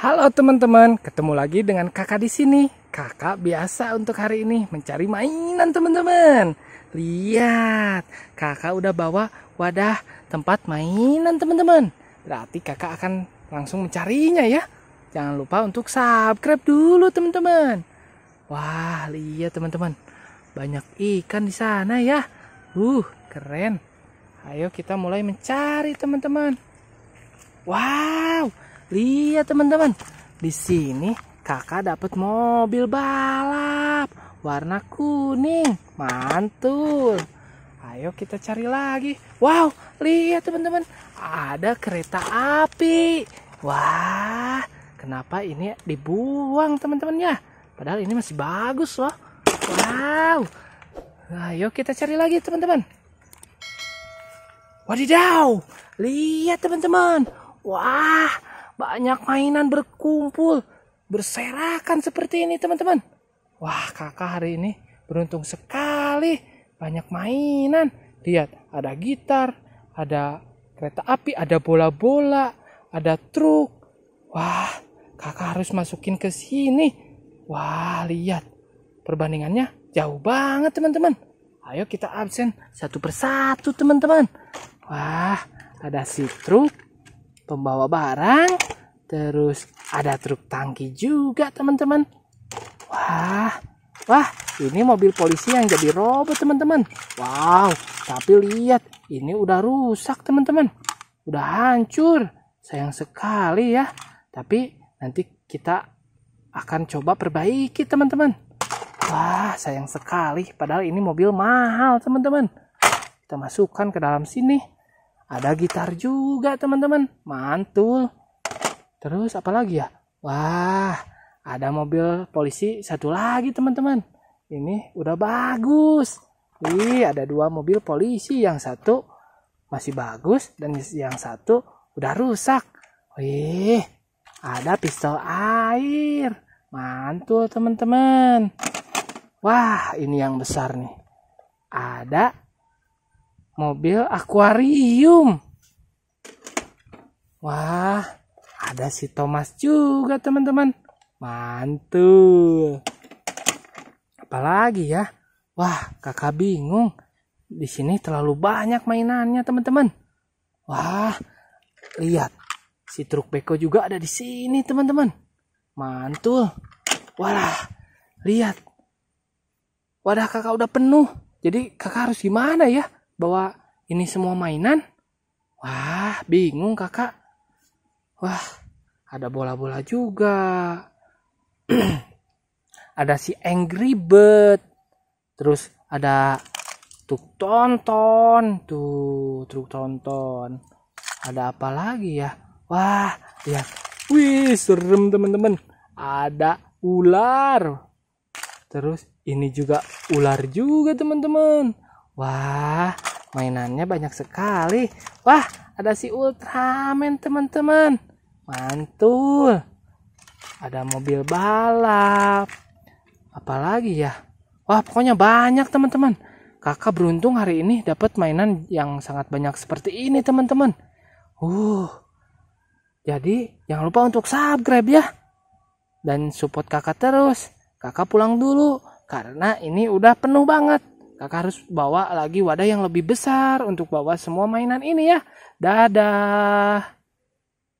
Halo teman-teman, ketemu lagi dengan kakak di sini. Kakak biasa untuk hari ini mencari mainan teman-teman. Lihat, kakak udah bawa wadah tempat mainan teman-teman. Berarti kakak akan langsung mencarinya ya. Jangan lupa untuk subscribe dulu teman-teman. Wah, lihat teman-teman. Banyak ikan di sana ya. Uh, keren. Ayo kita mulai mencari teman-teman. Wow, Lihat teman-teman, di sini kakak dapat mobil balap warna kuning. Mantul. Ayo kita cari lagi. Wow, lihat teman-teman, ada kereta api. Wah, kenapa ini dibuang teman-teman ya? Padahal ini masih bagus loh. Wow. Ayo kita cari lagi teman-teman. Wadidaw. Lihat teman-teman. Wah, banyak mainan berkumpul, berserakan seperti ini teman-teman. Wah kakak hari ini beruntung sekali, banyak mainan. Lihat, ada gitar, ada kereta api, ada bola-bola, ada truk. Wah, kakak harus masukin ke sini. Wah, lihat. Perbandingannya jauh banget teman-teman. Ayo kita absen satu persatu teman-teman. Wah, ada si truk, pembawa barang, Terus ada truk tangki juga teman-teman. Wah, wah ini mobil polisi yang jadi robot teman-teman. Wow, tapi lihat ini udah rusak teman-teman. Udah hancur. Sayang sekali ya. Tapi nanti kita akan coba perbaiki teman-teman. Wah, sayang sekali. Padahal ini mobil mahal teman-teman. Kita masukkan ke dalam sini. Ada gitar juga teman-teman. Mantul. Terus apa lagi ya? Wah, ada mobil polisi satu lagi teman-teman. Ini udah bagus. Wih, ada dua mobil polisi. Yang satu masih bagus dan yang satu udah rusak. Wih, ada pistol air. Mantul teman-teman. Wah, ini yang besar nih. Ada mobil akuarium. Wah, ada si Thomas juga teman-teman mantul apalagi ya wah kakak bingung di sini terlalu banyak mainannya teman-teman wah lihat si truk beko juga ada di sini teman-teman mantul Wah, lihat wadah kakak udah penuh jadi kakak harus gimana ya bawa ini semua mainan wah bingung kakak wah ada bola-bola juga ada si Angry Bird terus ada truk tonton tuh truk tonton ada apa lagi ya wah lihat ya. wih serem teman-teman ada ular terus ini juga ular juga teman-teman wah mainannya banyak sekali wah ada si Ultraman teman-teman mantul ada mobil balap apalagi ya wah pokoknya banyak teman-teman kakak beruntung hari ini dapat mainan yang sangat banyak seperti ini teman-teman uh jadi jangan lupa untuk subscribe ya dan support kakak terus kakak pulang dulu karena ini udah penuh banget kakak harus bawa lagi wadah yang lebih besar untuk bawa semua mainan ini ya. Dadah.